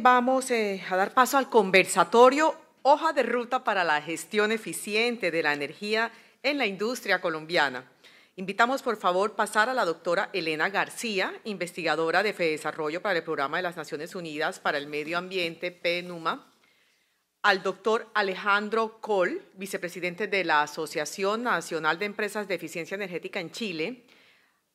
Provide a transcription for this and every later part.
Vamos eh, a dar paso al conversatorio Hoja de Ruta para la Gestión Eficiente de la Energía en la Industria Colombiana. Invitamos por favor pasar a la doctora Elena García, investigadora de Desarrollo para el Programa de las Naciones Unidas para el Medio Ambiente, PNUMA, al doctor Alejandro Col, vicepresidente de la Asociación Nacional de Empresas de Eficiencia Energética en Chile,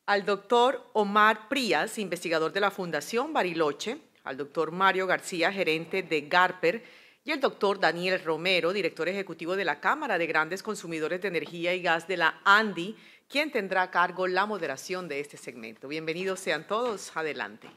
al doctor Omar Prías, investigador de la Fundación Bariloche, al doctor Mario García, gerente de Garper, y el doctor Daniel Romero, director ejecutivo de la Cámara de Grandes Consumidores de Energía y Gas de la ANDI, quien tendrá a cargo la moderación de este segmento. Bienvenidos sean todos, adelante.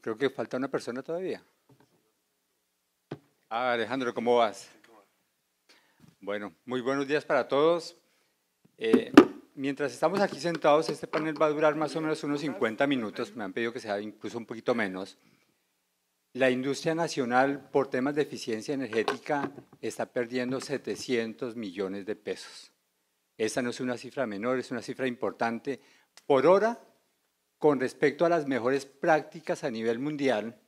creo que falta una persona todavía. Ah, Alejandro, ¿cómo vas? Bueno, muy buenos días para todos. Eh, mientras estamos aquí sentados, este panel va a durar más o menos unos 50 minutos, me han pedido que sea incluso un poquito menos. La industria nacional, por temas de eficiencia energética, está perdiendo 700 millones de pesos. Esa no es una cifra menor, es una cifra importante por hora con respecto a las mejores prácticas a nivel mundial,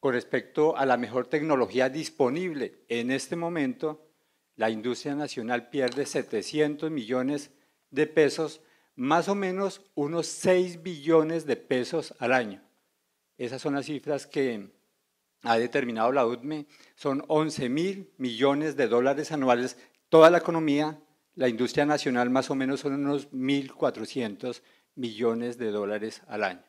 con respecto a la mejor tecnología disponible en este momento, la industria nacional pierde 700 millones de pesos, más o menos unos 6 billones de pesos al año. Esas son las cifras que ha determinado la UDME. Son 11 mil millones de dólares anuales. Toda la economía, la industria nacional más o menos son unos 1.400 millones de dólares al año.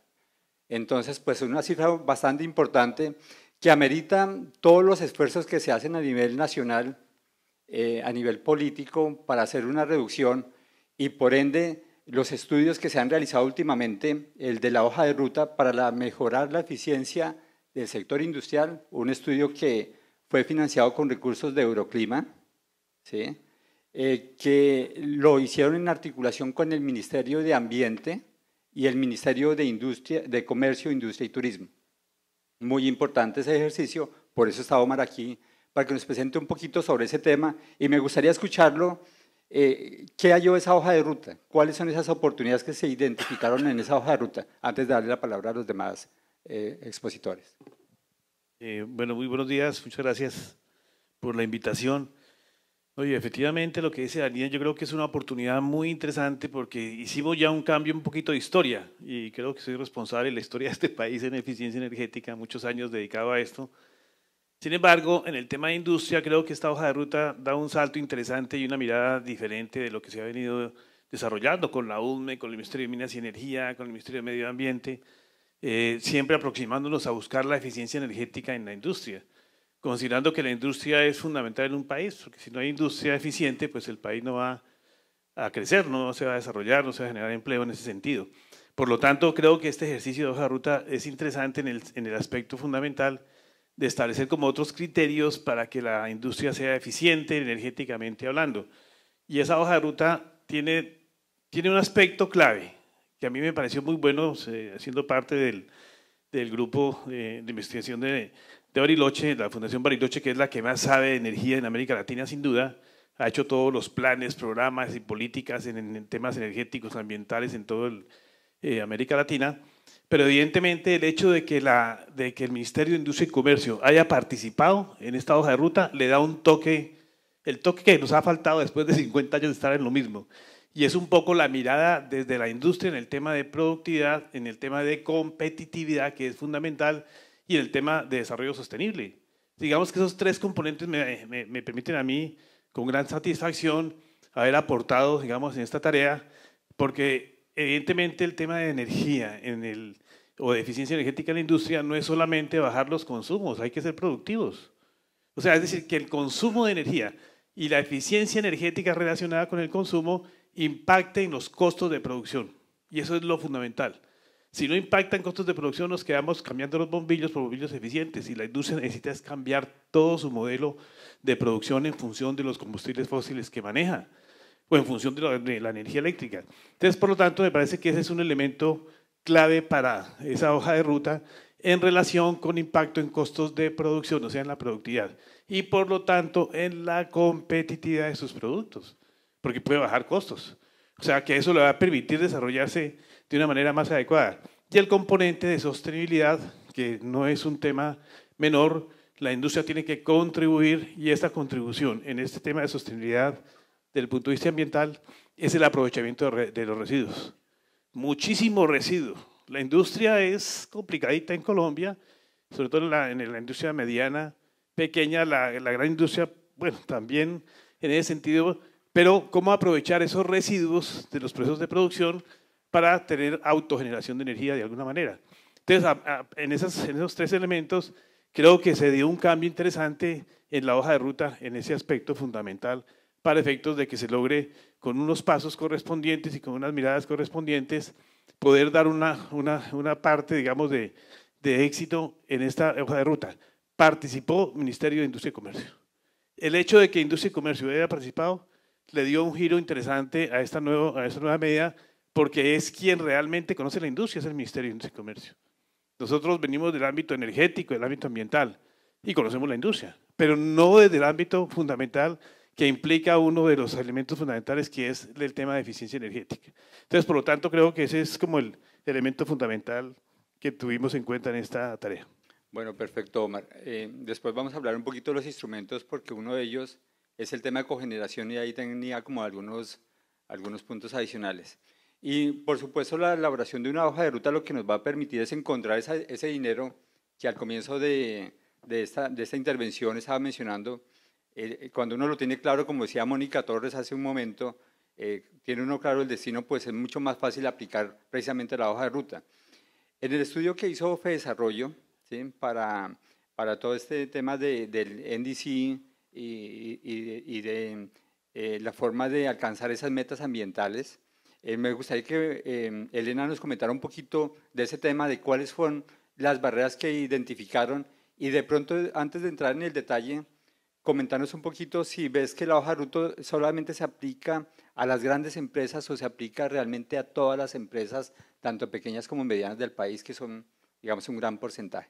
Entonces, pues es una cifra bastante importante que amerita todos los esfuerzos que se hacen a nivel nacional, eh, a nivel político, para hacer una reducción y por ende los estudios que se han realizado últimamente, el de la hoja de ruta para mejorar la eficiencia del sector industrial, un estudio que fue financiado con recursos de Euroclima, ¿sí? Eh, que lo hicieron en articulación con el Ministerio de Ambiente y el Ministerio de, de Comercio, Industria y Turismo. Muy importante ese ejercicio, por eso está Omar aquí, para que nos presente un poquito sobre ese tema y me gustaría escucharlo. Eh, ¿Qué halló esa hoja de ruta? ¿Cuáles son esas oportunidades que se identificaron en esa hoja de ruta? Antes de darle la palabra a los demás eh, expositores. Eh, bueno, muy buenos días, muchas gracias por la invitación. Oye, efectivamente lo que dice Daniel yo creo que es una oportunidad muy interesante porque hicimos ya un cambio un poquito de historia y creo que soy responsable de la historia de este país en eficiencia energética, muchos años dedicado a esto. Sin embargo, en el tema de industria creo que esta hoja de ruta da un salto interesante y una mirada diferente de lo que se ha venido desarrollando con la UME, con el Ministerio de Minas y Energía, con el Ministerio de Medio Ambiente, eh, siempre aproximándonos a buscar la eficiencia energética en la industria considerando que la industria es fundamental en un país, porque si no hay industria eficiente, pues el país no va a crecer, no se va a desarrollar, no se va a generar empleo en ese sentido. Por lo tanto, creo que este ejercicio de hoja de ruta es interesante en el, en el aspecto fundamental de establecer como otros criterios para que la industria sea eficiente energéticamente hablando. Y esa hoja de ruta tiene, tiene un aspecto clave que a mí me pareció muy bueno, siendo eh, parte del, del grupo eh, de investigación de, de Bariloche, la Fundación Bariloche, que es la que más sabe de energía en América Latina, sin duda, ha hecho todos los planes, programas y políticas en, temas energéticos, ambientales, en toda eh, América Latina. Pero evidentemente el hecho de que, de que el Ministerio de Industria y Comercio haya participado en esta hoja de ruta le da un toque, el toque que nos ha faltado después de 50 años de estar en lo mismo. Y es un poco la mirada desde la industria en el tema de productividad, en el tema de competitividad, que es fundamental, y el tema de desarrollo sostenible. Digamos que esos tres componentes me, permiten a mí, con gran satisfacción, haber aportado, digamos, en esta tarea, porque evidentemente el tema de energía o de eficiencia energética en la industria no es solamente bajar los consumos, hay que ser productivos. O sea, es decir, que el consumo de energía y la eficiencia energética relacionada con el consumo impacten los costos de producción. Y eso es lo fundamental. Si no impactan en costos de producción, nos quedamos cambiando los bombillos por bombillos eficientes y la industria necesita cambiar todo su modelo de producción en función de los combustibles fósiles que maneja o en función de la, de la energía eléctrica. Entonces, por lo tanto, me parece que ese es un elemento clave para esa hoja de ruta en relación con impacto en costos de producción, o sea, en la productividad, y por lo tanto en la competitividad de sus productos, porque puede bajar costos. O sea, que eso le va a permitir desarrollarse de una manera más adecuada. Y el componente de sostenibilidad, que no es un tema menor, la industria tiene que contribuir y esta contribución en este tema de sostenibilidad desde el punto de vista ambiental es el aprovechamiento de los residuos. Muchísimo residuo. La industria es complicadita en Colombia, sobre todo en la, en la industria mediana, pequeña, la, la gran industria, bueno, también en ese sentido, pero cómo aprovechar esos residuos de los procesos de producción para tener autogeneración de energía de alguna manera. Entonces, en, en esos tres elementos, creo que se dio un cambio interesante en la hoja de ruta en ese aspecto fundamental para efectos de que se logre con unos pasos correspondientes y con unas miradas correspondientes poder dar una, una, parte, digamos, de, éxito en esta hoja de ruta. Participó Ministerio de Industria y Comercio. El hecho de que Industria y Comercio haya participado le dio un giro interesante a esta, nuevo, a esta nueva medida porque es quien realmente conoce la industria, es el Ministerio de Industria y Comercio. Nosotros venimos del ámbito energético, del ámbito ambiental, y conocemos la industria, pero no desde el ámbito fundamental que implica uno de los elementos fundamentales que es el tema de eficiencia energética. Entonces, por lo tanto, creo que ese es como el elemento fundamental que tuvimos en cuenta en esta tarea. Bueno, perfecto, Omar. Eh, después vamos a hablar un poquito de los instrumentos porque uno de ellos es el tema de cogeneración y ahí tenía como algunos, algunos puntos adicionales. Y por supuesto la elaboración de una hoja de ruta lo que nos va a permitir es encontrar ese dinero que al comienzo de, de, esta, intervención estaba mencionando. Eh, eh, cuando uno lo tiene claro, como decía Mónica Torres hace un momento, eh, tiene uno claro el destino, pues es mucho más fácil aplicar precisamente la hoja de ruta. En el estudio que hizo OFE Desarrollo para, para todo este tema del NDC y, de, la forma de alcanzar esas metas ambientales, eh, me gustaría que eh, Elena nos comentara un poquito de ese tema, de cuáles fueron las barreras que identificaron y de pronto, antes de entrar en el detalle, comentarnos un poquito si ves que la hoja ruto solamente se aplica a las grandes empresas o se aplica realmente a todas las empresas, tanto pequeñas como medianas del país, que son, digamos, un gran porcentaje.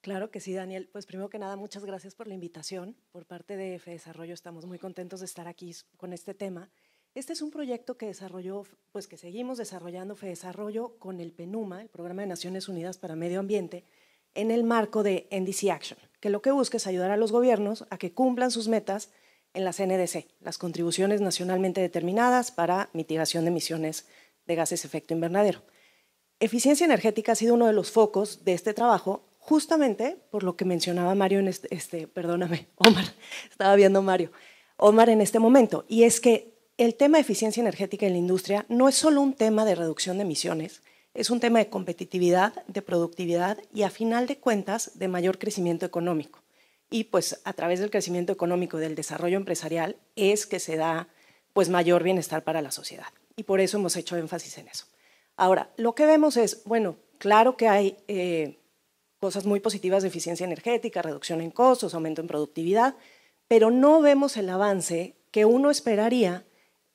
Claro que sí, Daniel. Pues primero que nada, muchas gracias por la invitación. Por parte de F Desarrollo estamos muy contentos de estar aquí con este tema. Este es un proyecto que desarrolló, pues que seguimos desarrollando fue desarrollo con el PENUMA, el Programa de Naciones Unidas para Medio Ambiente, en el marco de NDC Action, que lo que busca es ayudar a los gobiernos a que cumplan sus metas en las NDC, las contribuciones nacionalmente determinadas para mitigación de emisiones de gases efecto invernadero. Eficiencia energética ha sido uno de los focos de este trabajo, justamente por lo que mencionaba Mario en este, este perdóname, Omar, estaba viendo Mario, Omar en este momento, y es que el tema de eficiencia energética en la industria no es solo un tema de reducción de emisiones, es un tema de competitividad, de productividad y a final de cuentas de mayor crecimiento económico. Y pues a través del crecimiento económico del desarrollo empresarial es que se da pues mayor bienestar para la sociedad. Y por eso hemos hecho énfasis en eso. Ahora, lo que vemos es, bueno, claro que hay eh, cosas muy positivas de eficiencia energética, reducción en costos, aumento en productividad, pero no vemos el avance que uno esperaría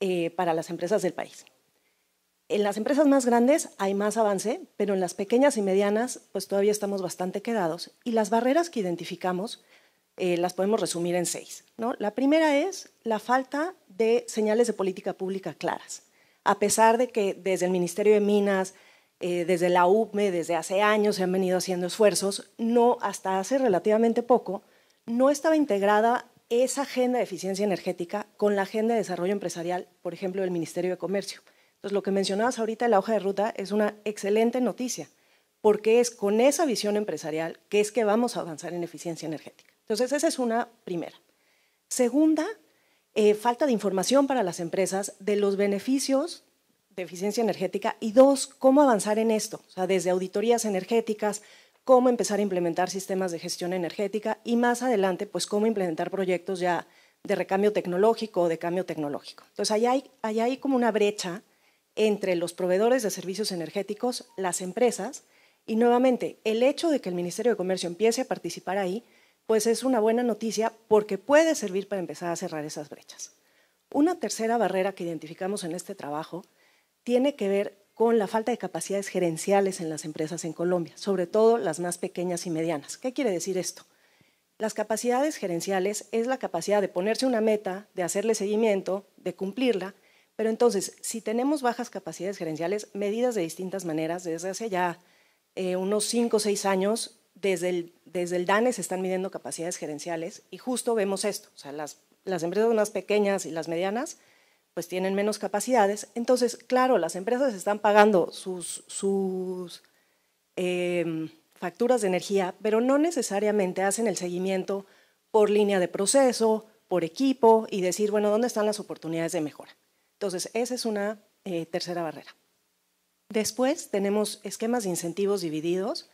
eh, para las empresas del país. En las empresas más grandes hay más avance, pero en las pequeñas y medianas pues todavía estamos bastante quedados y las barreras que identificamos eh, las podemos resumir en seis. ¿no? La primera es la falta de señales de política pública claras. A pesar de que desde el Ministerio de Minas, eh, desde la UPME, desde hace años se han venido haciendo esfuerzos, no hasta hace relativamente poco no estaba integrada esa agenda de eficiencia energética con la agenda de desarrollo empresarial, por ejemplo, del Ministerio de Comercio. Entonces, lo que mencionabas ahorita en la hoja de ruta es una excelente noticia, porque es con esa visión empresarial que es que vamos a avanzar en eficiencia energética. Entonces, esa es una primera. Segunda, eh, falta de información para las empresas de los beneficios de eficiencia energética y dos, cómo avanzar en esto, o sea, desde auditorías energéticas, cómo empezar a implementar sistemas de gestión energética y más adelante, pues cómo implementar proyectos ya de recambio tecnológico o de cambio tecnológico. Entonces, ahí hay, hay como una brecha entre los proveedores de servicios energéticos, las empresas, y nuevamente, el hecho de que el Ministerio de Comercio empiece a participar ahí, pues es una buena noticia porque puede servir para empezar a cerrar esas brechas. Una tercera barrera que identificamos en este trabajo tiene que ver con la falta de capacidades gerenciales en las empresas en Colombia, sobre todo las más pequeñas y medianas. ¿Qué quiere decir esto? Las capacidades gerenciales es la capacidad de ponerse una meta, de hacerle seguimiento, de cumplirla, pero entonces, si tenemos bajas capacidades gerenciales, medidas de distintas maneras, desde hace ya eh, unos 5 o 6 años, desde el, desde el DANE se están midiendo capacidades gerenciales y justo vemos esto, o sea, las, las empresas más pequeñas y las medianas pues tienen menos capacidades. Entonces, claro, las empresas están pagando sus, sus em, facturas de energía, pero no necesariamente hacen el seguimiento por línea de proceso, por equipo y decir, bueno, ¿dónde están las oportunidades de mejora? Entonces, esa es una eh, tercera barrera. Después tenemos esquemas de incentivos divididos,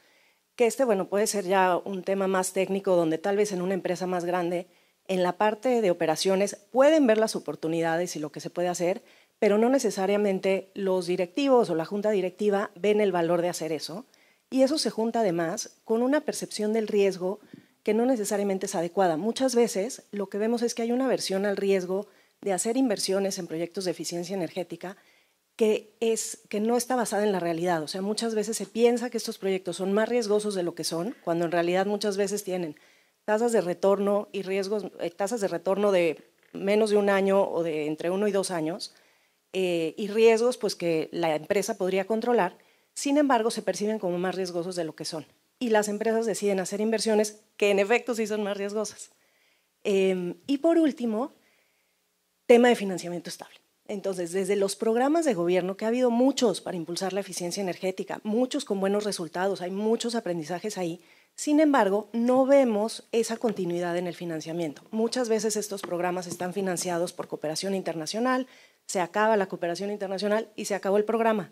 que este, bueno, puede ser ya un tema más técnico donde tal vez en una empresa más grande en la parte de operaciones pueden ver las oportunidades y lo que se puede hacer, pero no necesariamente los directivos o la junta directiva ven el valor de hacer eso. Y eso se junta además con una percepción del riesgo que no necesariamente es adecuada. Muchas veces lo que vemos es que hay una versión al riesgo de hacer inversiones en proyectos de eficiencia energética que, es, que no está basada en la realidad. O sea, muchas veces se piensa que estos proyectos son más riesgosos de lo que son, cuando en realidad muchas veces tienen tasas de retorno y riesgos, eh, tasas de retorno de menos de un año o de entre uno y dos años, eh, y riesgos pues, que la empresa podría controlar, sin embargo se perciben como más riesgosos de lo que son. Y las empresas deciden hacer inversiones que en efecto sí son más riesgosas. Em, y por último, tema de financiamiento estable. Entonces, desde los programas de gobierno, que ha habido muchos para impulsar la eficiencia energética, muchos con buenos resultados, hay muchos aprendizajes ahí, sin embargo, no vemos esa continuidad en el financiamiento. Muchas veces estos programas están financiados por cooperación internacional, se acaba la cooperación internacional y se acabó el programa.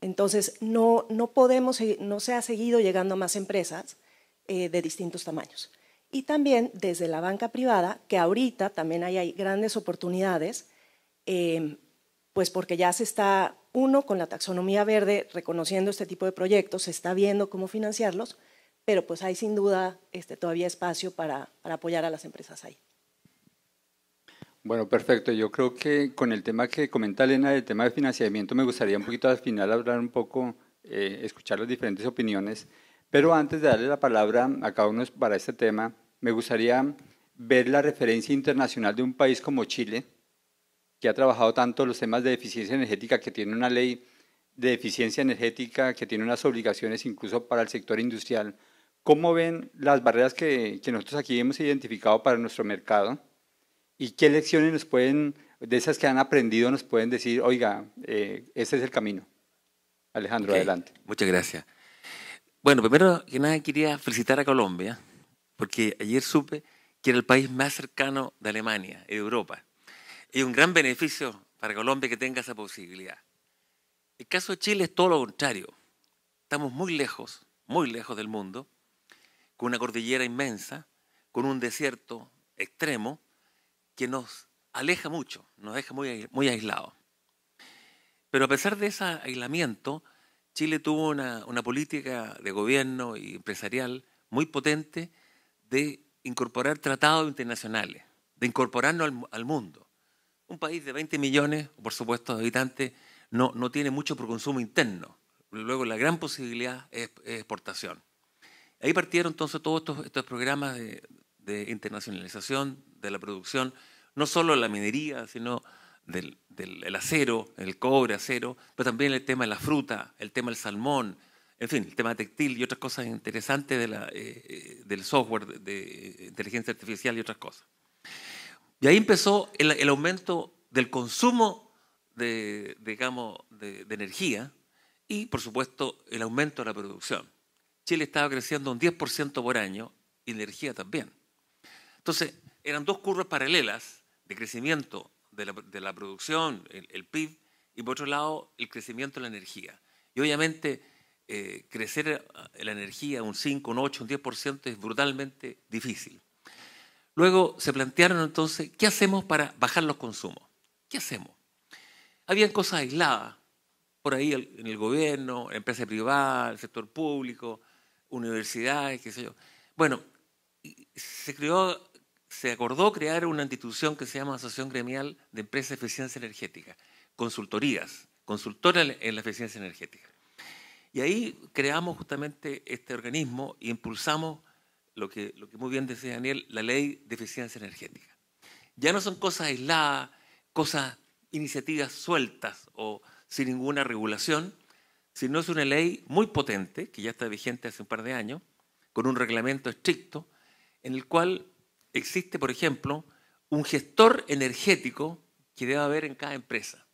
Entonces, no, no podemos, no se ha seguido llegando a más empresas eh, de distintos tamaños. Y también desde la banca privada, que ahorita también hay, grandes oportunidades, em, pues porque ya se está, uno, con la taxonomía verde, reconociendo este tipo de proyectos, se está viendo cómo financiarlos, pero pues hay sin duda este, todavía espacio para, apoyar a las empresas ahí. Bueno, perfecto. Yo creo que con el tema que comenta Elena, el tema de financiamiento, me gustaría un poquito al final hablar un poco, eh, escuchar las diferentes opiniones. Pero antes de darle la palabra a cada uno para este tema, me gustaría ver la referencia internacional de un país como Chile, que ha trabajado tanto los temas de eficiencia energética, que tiene una ley de eficiencia energética, que tiene unas obligaciones incluso para el sector industrial, ¿Cómo ven las barreras que, nosotros aquí hemos identificado para nuestro mercado? ¿Y qué lecciones nos pueden, de esas que han aprendido, nos pueden decir, oiga, eh, ese es el camino? Alejandro, adelante. Muchas gracias. Bueno, primero que nada quería felicitar a Colombia, porque ayer supe que era el país más cercano de Alemania, de Europa. Y un gran beneficio para Colombia que tenga esa posibilidad. El caso de Chile es todo lo contrario. Estamos muy lejos, muy lejos del mundo con una cordillera inmensa, con un desierto extremo que nos aleja mucho, nos deja muy, muy aislados. Pero a pesar de ese aislamiento, Chile tuvo una, política de gobierno y empresarial muy potente de incorporar tratados internacionales, de incorporarnos al, mundo. Un país de 20 millones, por supuesto, de habitantes, no, tiene mucho por consumo interno. Luego la gran posibilidad es exportación. Ahí partieron entonces todos estos, programas de, internacionalización de la producción, no solo la minería, sino del, acero, el cobre, acero, pero también el tema de la fruta, el tema del salmón, en fin, el tema textil y otras cosas interesantes eh, eh, del software de, inteligencia artificial y otras cosas. Y ahí empezó el, aumento del consumo de, digamos, de energía y, por supuesto, el aumento de la producción. Chile estaba creciendo un 10% por año y energía también. Entonces, eran dos curvas paralelas de crecimiento de la, producción, el, PIB, y por otro lado, el crecimiento de la energía. Y obviamente, eh, crecer eh, la energía un 5, un 8, un 10% es brutalmente difícil. Luego se plantearon entonces, ¿qué hacemos para bajar los consumos? ¿Qué hacemos? Habían cosas aisladas, por ahí en el gobierno, en privadas, en el sector público, universidades, qué sé yo. Bueno, se acordó crear una institución que se llama Asociación Gremial de Empresas de Eficiencia Energética, consultorías, consultora en la eficiencia energética. Y ahí creamos justamente este organismo e impulsamos lo que, lo que muy bien decía Daniel, la ley de eficiencia energética. Ya no son cosas aisladas, cosas, iniciativas sueltas o sin ninguna regulación, sino es una ley muy potente, que ya está vigente hace un par de años, con un reglamento estricto, en el cual existe, por ejemplo, un gestor energético que debe haber en cada empresa.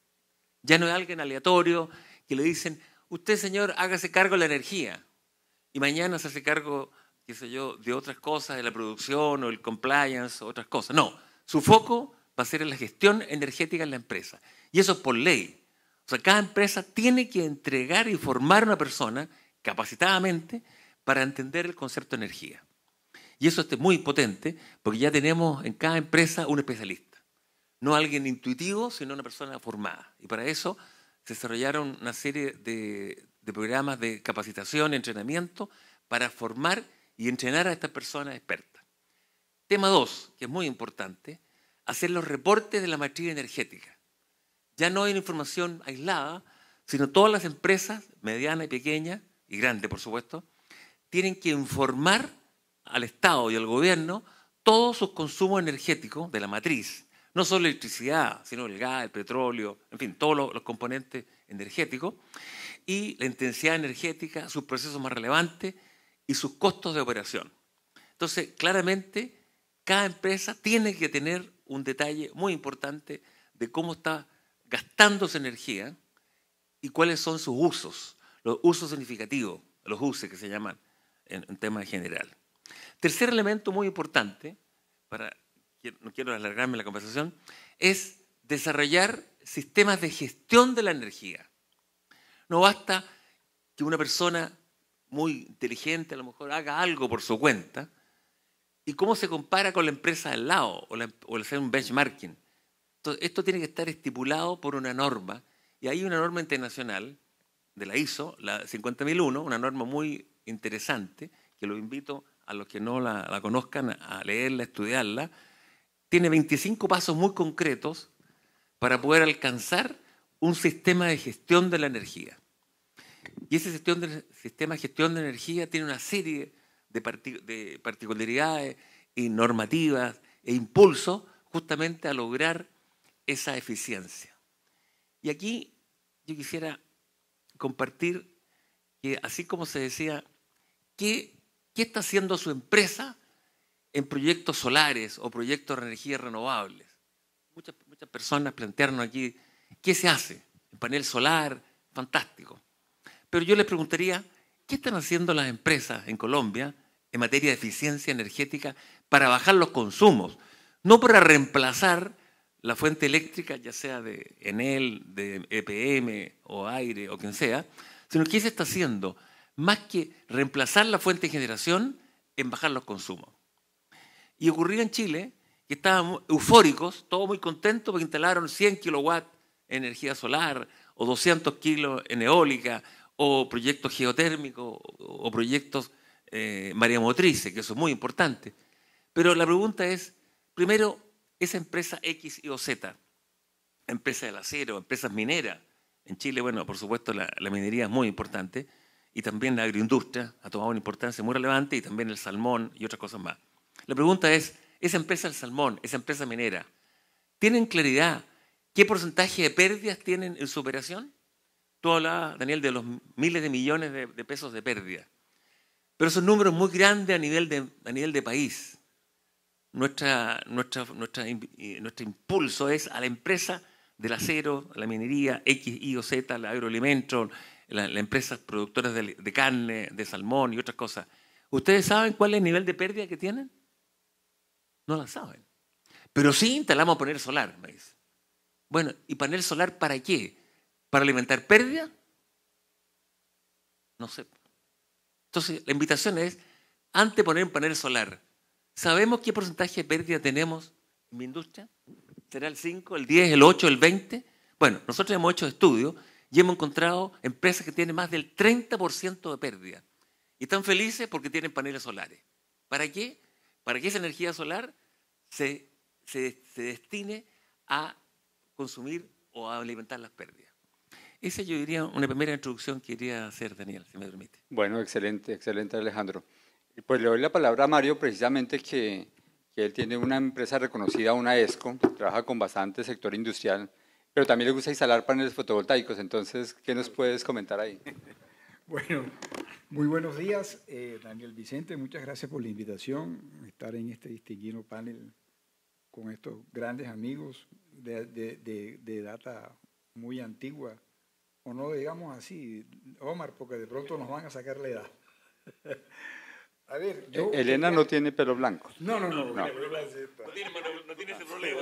Ya no es alguien aleatorio que le dicen, usted señor, hágase cargo de la energía y mañana se hace cargo, qué sé yo, de otras cosas, de la producción o el compliance o otras cosas. No, su foco va a ser en la gestión energética en la empresa. Y eso es por ley sea, cada empresa tiene que entregar y formar a una persona capacitadamente para entender el concepto de energía. Y eso es muy potente porque ya tenemos en cada empresa un especialista. No alguien intuitivo, sino una persona formada. Y para eso se desarrollaron una serie de, programas de capacitación, entrenamiento, para formar y entrenar a estas personas expertas. Tema dos, que es muy importante, hacer los reportes de la matriz energética. Ya no hay información aislada, sino todas las empresas, medianas y pequeñas, y grandes por supuesto, tienen que informar al Estado y al gobierno todos sus consumos energéticos de la matriz. No solo electricidad, sino el gas, el petróleo, en fin, todos los componentes energéticos. Y la intensidad energética, sus procesos más relevantes y sus costos de operación. Entonces, claramente, cada empresa tiene que tener un detalle muy importante de cómo está gastando su energía y cuáles son sus usos, los usos significativos, los uses que se llaman en, un tema general. Tercer elemento muy importante, para, no quiero alargarme la conversación, es desarrollar sistemas de gestión de la energía. No basta que una persona muy inteligente a lo mejor haga algo por su cuenta, ¿Y cómo se compara con la empresa al lado? O, o hacer un benchmarking esto tiene que estar estipulado por una norma. Y hay una norma internacional de la ISO, la 50001, una norma muy interesante, que lo invito a los que no la, conozcan a leerla, a estudiarla. Tiene 25 pasos muy concretos para poder alcanzar un sistema de gestión de la energía. Y ese sistema de gestión de energía tiene una serie de, de particularidades y normativas e impulsos justamente a lograr esa eficiencia. Y aquí yo quisiera compartir que así como se decía, ¿qué, está haciendo su empresa en proyectos solares o proyectos de energías renovables? Muchas, muchas personas plantearon aquí, ¿qué se hace? El panel solar, fantástico. Pero yo les preguntaría, ¿qué están haciendo las empresas en Colombia en materia de eficiencia energética para bajar los consumos? No para reemplazar la fuente eléctrica, ya sea de Enel, de EPM o aire o quien sea, sino que se está haciendo más que reemplazar la fuente de generación en bajar los consumos. Y ocurrió en Chile que estábamos eufóricos, todos muy contentos porque instalaron 100 kilowatts de energía solar o 200 kilos en eólica o proyectos geotérmicos o proyectos eh, que eso es muy importante. Pero la pregunta es, primero, esa empresa X y o Z, empresa del acero, empresas mineras, en Chile, bueno, por supuesto la, minería es muy importante, y también la agroindustria ha tomado una importancia muy relevante, y también el salmón y otras cosas más. La pregunta es, esa empresa del salmón, esa empresa minera, ¿tienen claridad qué porcentaje de pérdidas tienen en su operación? Tú hablabas, Daniel, de los miles de millones de, pesos de pérdida. Pero son números muy grandes a nivel de, a nivel de país nuestra, eh, nuestro impulso es a la empresa del acero, la minería, X, Y o Z, el agroalimento, las la empresas productoras de, carne, de salmón y otras cosas. ¿Ustedes saben cuál es el nivel de pérdida que tienen? No la saben. Pero sí instalamos poner solar, me dice. Bueno, ¿y panel solar para qué? ¿Para alimentar pérdida? No sé. Entonces, la invitación es, antes poner un panel solar, ¿Sabemos qué porcentaje de pérdida tenemos en mi industria? ¿Será el 5, el 10, el 8, el 20? Bueno, nosotros hemos hecho estudios y hemos encontrado empresas que tienen más del 30% de pérdida. Y están felices porque tienen paneles solares. ¿Para qué? Para que esa energía solar se, destine a consumir o a alimentar las pérdidas. Esa yo diría una primera introducción que quería hacer, Daniel, si me permite. Bueno, excelente, excelente, Alejandro pues le doy la palabra a Mario precisamente que, él tiene una empresa reconocida, una ESCO, trabaja con bastante sector industrial, pero también le gusta instalar paneles fotovoltaicos. Entonces, ¿qué nos puedes comentar ahí? Bueno, muy buenos días, eh, Daniel Vicente. Muchas gracias por la invitación, estar en este distinguido panel con estos grandes amigos de, de data muy antigua, o no digamos así, Omar, porque de pronto nos van a sacar la edad. A ver, eh, Elena no tiene pelo blanco. No, no, no. No, tiene, no tiene ese problema.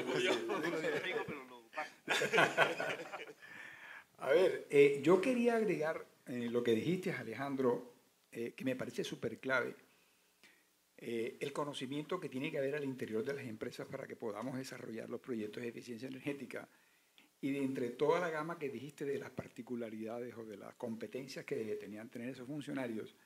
A ver, eh, yo quería agregar eh, lo que dijiste, Alejandro, que me parece súper clave. el conocimiento que tiene que haber al interior de las empresas para que podamos desarrollar los proyectos de eficiencia energética y de entre toda la gama que dijiste de las particularidades o de las competencias que tenían tener esos funcionarios,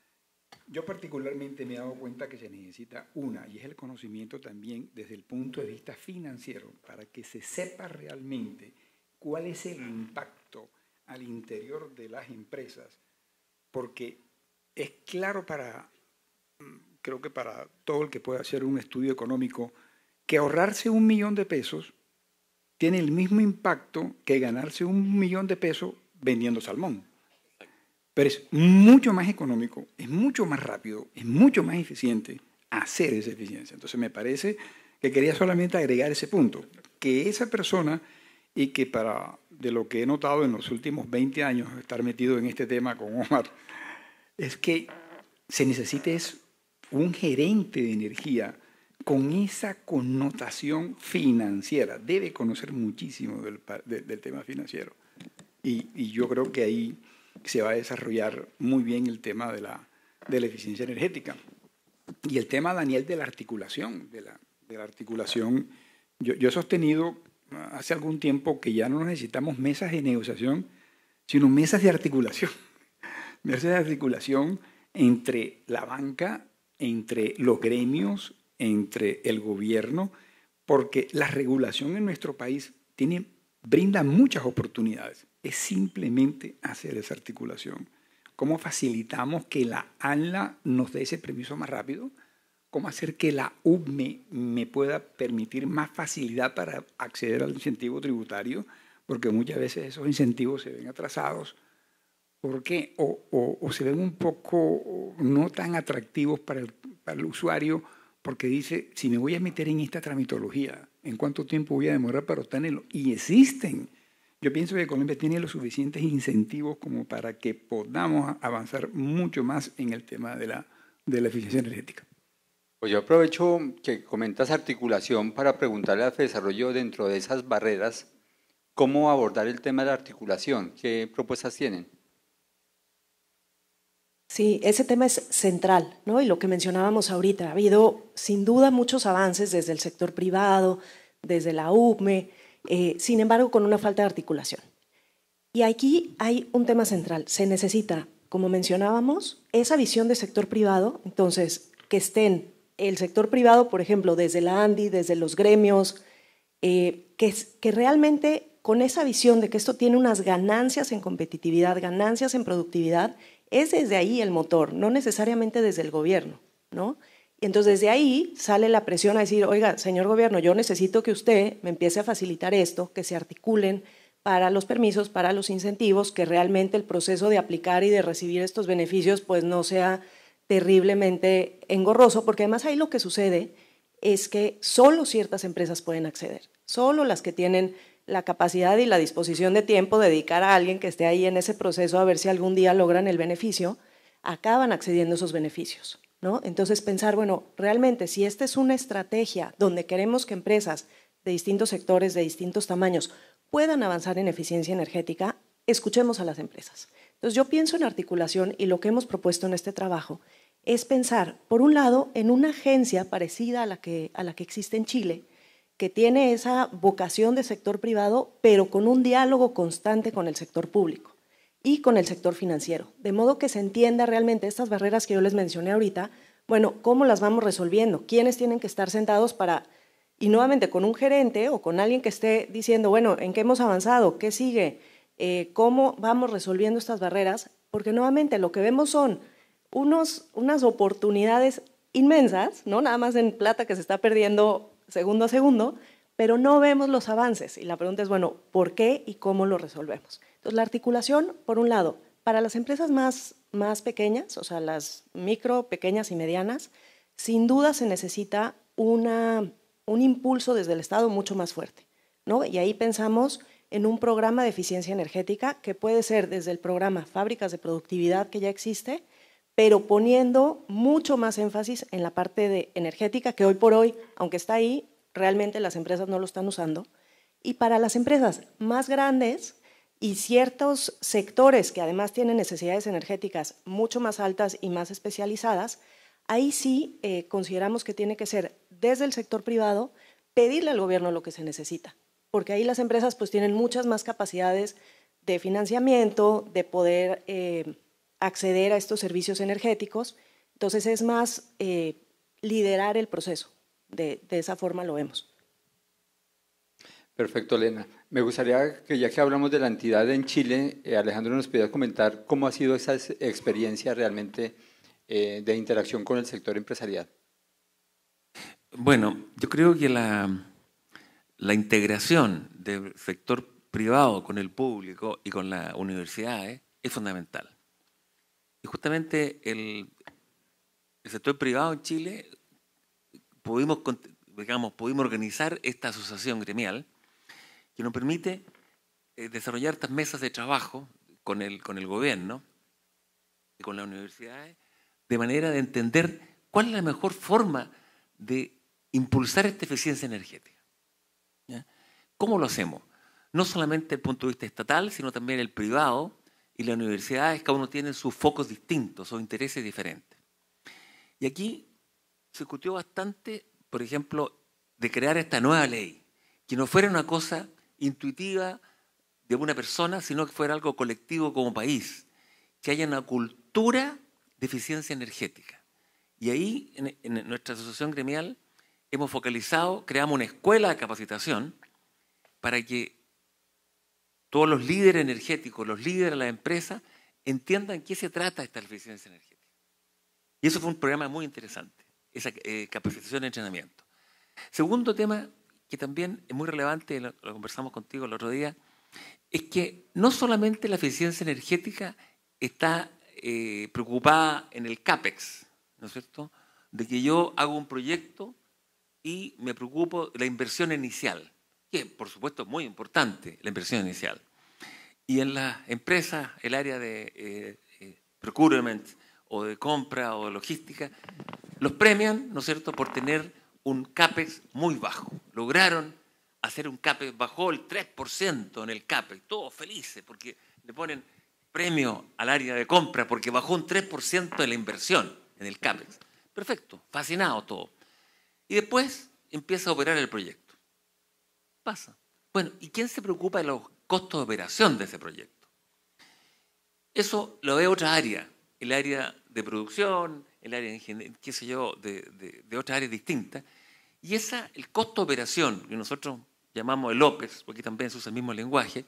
yo particularmente me he dado cuenta que se necesita una, y es el conocimiento también desde el punto de vista financiero, para que se sepa realmente cuál es el impacto al interior de las empresas, porque es claro para, mm, creo que para todo el que pueda hacer un estudio económico, que ahorrarse un millón de pesos tiene el mismo impacto que ganarse un millón de pesos vendiendo salmón. Pero es mucho más económico, es mucho más rápido, es mucho más eficiente hacer esa eficiencia. Entonces me parece que quería solamente agregar ese punto, que esa persona y que para de lo que he notado en los últimos 20 años estar metido en este tema con Omar, es que se necesita es un gerente de energía con esa connotación financiera. Debe conocer muchísimo del, del, tema financiero. Y, y yo creo que ahí se va a desarrollar muy bien el tema de la, eficiencia energética. Y el tema, Daniel, de la articulación, de la, articulación. Yo, he sostenido hace algún tiempo que ya no necesitamos mesas de negociación, sino mesas de articulación. Mesas de articulación entre la banca, entre los gremios, entre el gobierno, porque la regulación en nuestro país brinda muchas oportunidades es simplemente hacer esa articulación. ¿Cómo facilitamos que la ANLA nos dé ese permiso más rápido? ¿Cómo hacer que la UBME me pueda permitir más facilidad para acceder al incentivo tributario? Porque muchas veces esos incentivos se ven atrasados. ¿Por qué? O, se ven un poco no tan atractivos para el, para el usuario porque dice, si me voy a meter en esta tramitología, ¿en cuánto tiempo voy a demorar para obtenerlo? Y existen yo pienso que Colombia tiene los suficientes incentivos como para que podamos avanzar mucho más en el tema de la, de la eficiencia energética. Pues yo aprovecho que comentas articulación para preguntarle al desarrollo dentro de esas barreras, ¿cómo abordar el tema de articulación? ¿Qué propuestas tienen? Sí, ese tema es central, ¿no? Y lo que mencionábamos ahorita, ha habido sin duda muchos avances desde el sector privado, desde la UME, eh, sin embargo con una falta de articulación. Y aquí hay un tema central. Se necesita, como mencionábamos, esa visión del sector privado, entonces, que estén el sector privado, por ejemplo, desde la ANDI, desde los gremios, eh, que, que realmente con esa visión de que esto tiene unas ganancias en competitividad, ganancias en productividad, es desde ahí el motor, no necesariamente desde el gobierno, ¿no? Y entonces desde ahí sale la presión a decir, oiga, señor gobierno, yo necesito que usted me empiece a facilitar esto, que se articulen para los permisos, para los incentivos, que realmente el proceso de aplicar y de recibir estos beneficios pues no sea terriblemente engorroso, porque además ahí lo que sucede es que solo ciertas empresas pueden acceder, solo las que tienen la capacidad y la disposición de tiempo de dedicar a alguien que esté ahí en ese proceso a ver si algún día logran el beneficio, acaban accediendo a esos beneficios. Entonces pensar, bueno, realmente si esta es una estrategia donde queremos que empresas de distintos sectores, de distintos tamaños, puedan avanzar en eficiencia energética, escuchemos a las empresas. Entonces yo pienso en articulación y lo que hemos propuesto en este trabajo es pensar, por un lado, en una agencia parecida a la que, a la que existe en Chile, que tiene esa vocación de sector privado, pero con un diálogo constante con el sector público y con el sector financiero, de modo que se entienda realmente estas barreras que yo les mencioné ahorita, bueno, ¿cómo las vamos resolviendo? ¿Quiénes tienen que estar sentados para, y nuevamente con un gerente o con alguien que esté diciendo, bueno, ¿en qué hemos avanzado? ¿Qué sigue? Eh, ¿Cómo vamos resolviendo estas barreras? Porque nuevamente lo que vemos son unos, unas oportunidades inmensas, ¿no? Nada más en plata que se está perdiendo segundo a segundo, pero no vemos los avances. Y la pregunta es, bueno, ¿por qué y cómo lo resolvemos? Entonces, la articulación, por un lado, para las empresas más, más pequeñas, o sea, las micro, pequeñas y medianas, sin duda se necesita una, un impulso desde el Estado mucho más fuerte. ¿no? Y ahí pensamos en un programa de eficiencia energética que puede ser desde el programa Fábricas de Productividad que ya existe, pero poniendo mucho más énfasis en la parte de energética que hoy por hoy, aunque está ahí, realmente las empresas no lo están usando. Y para las empresas más grandes y ciertos sectores que además tienen necesidades energéticas mucho más altas y más especializadas, ahí sí eh, consideramos que tiene que ser desde el sector privado pedirle al gobierno lo que se necesita, porque ahí las empresas pues tienen muchas más capacidades de financiamiento, de poder eh, acceder a estos servicios energéticos, entonces es más eh, liderar el proceso de, esa forma lo vemos. Perfecto, Elena. Me gustaría que ya que hablamos de la entidad en Chile, eh, Alejandro nos pudiera comentar cómo ha sido esa experiencia realmente eh, de interacción con el sector empresarial. Bueno, yo creo que la, la integración del sector privado con el público y con la universidad eh, es fundamental. Y justamente el sector privado en Chile pudimos, digamos, pudimos organizar esta asociación gremial que nos permite eh, desarrollar estas mesas de trabajo con el, con el gobierno y con las universidades, de manera de entender cuál es la mejor forma de impulsar esta eficiencia energética. ¿Cómo lo hacemos? No solamente desde el punto de vista estatal, sino también el privado y las universidades, cada uno tiene sus focos distintos o intereses diferentes. Y aquí se discutió bastante, por ejemplo, de crear esta nueva ley, que no fuera una cosa intuitiva de una persona, sino que fuera algo colectivo como país, que haya una cultura de eficiencia energética. Y ahí, en, nuestra asociación gremial, hemos focalizado, creamos una escuela de capacitación para que todos los líderes energéticos, los líderes de las empresas, entiendan qué se trata esta eficiencia energética. Y eso fue un programa muy interesante esa eh, capacitación y entrenamiento. Segundo tema que también es muy relevante, lo, conversamos contigo el otro día, es que no solamente la eficiencia energética está eh, preocupada en el CAPEX, ¿no es cierto? De que yo hago un proyecto y me preocupo de la inversión inicial, que por supuesto es muy importante, la inversión inicial. Y en las empresas, el área de eh, procurement, o de compra o de logística, los premian, ¿no es cierto?, por tener un CAPEX muy bajo. Lograron hacer un CAPEX, bajó el 3% en el CAPEX, todos felices porque le ponen premio al área de compra porque bajó un 3% de la inversión en el CAPEX. Perfecto, fascinado todo. Y después empieza a operar el proyecto. Pasa. Bueno, ¿y quién se preocupa de los costos de operación de ese proyecto? Eso lo ve otra área, el área de producción, el área de ingeniería, qué sé yo, de, otras áreas distintas. Y el costo de operación, que nosotros llamamos el OPEX, porque también se usa el mismo lenguaje,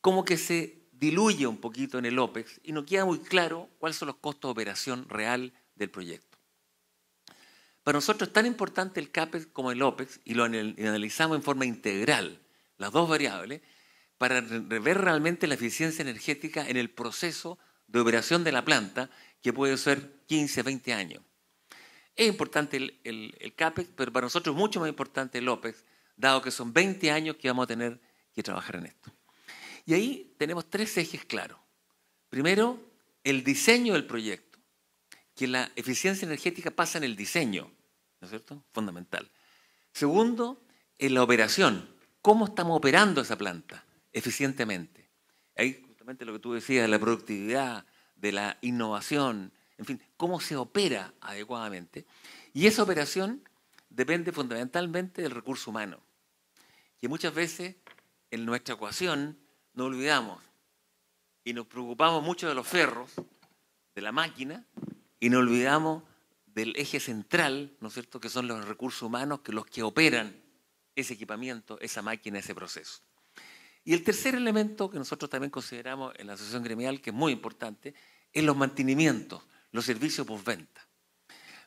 como que se diluye un poquito en el OPEX y no queda muy claro cuáles son los costos de operación real del proyecto. Para nosotros es tan importante el CAPEX como el OPEX y lo analizamos en forma integral, las dos variables, para ver realmente la eficiencia energética en el proceso de operación de la planta que puede ser 15, 20 años. Es importante el, CAPEX, pero para nosotros es mucho más importante el OPEX, dado que son 20 años que vamos a tener que trabajar en esto. Y ahí tenemos tres ejes claros. Primero, el diseño del proyecto, que la eficiencia energética pasa en el diseño, ¿no es cierto? Fundamental. Segundo, en la operación, cómo estamos operando esa planta eficientemente. Ahí lo que tú decías de la productividad, de la innovación, en fin, cómo se opera adecuadamente. Y esa operación depende fundamentalmente del recurso humano, que muchas veces en nuestra ecuación nos olvidamos y nos preocupamos mucho de los ferros, de la máquina, y nos olvidamos del eje central, ¿no es cierto?, que son los recursos humanos, que los que operan ese equipamiento, esa máquina, ese proceso. Y el tercer elemento que nosotros también consideramos en la asociación gremial, que es muy importante, es los mantenimientos, los servicios postventa.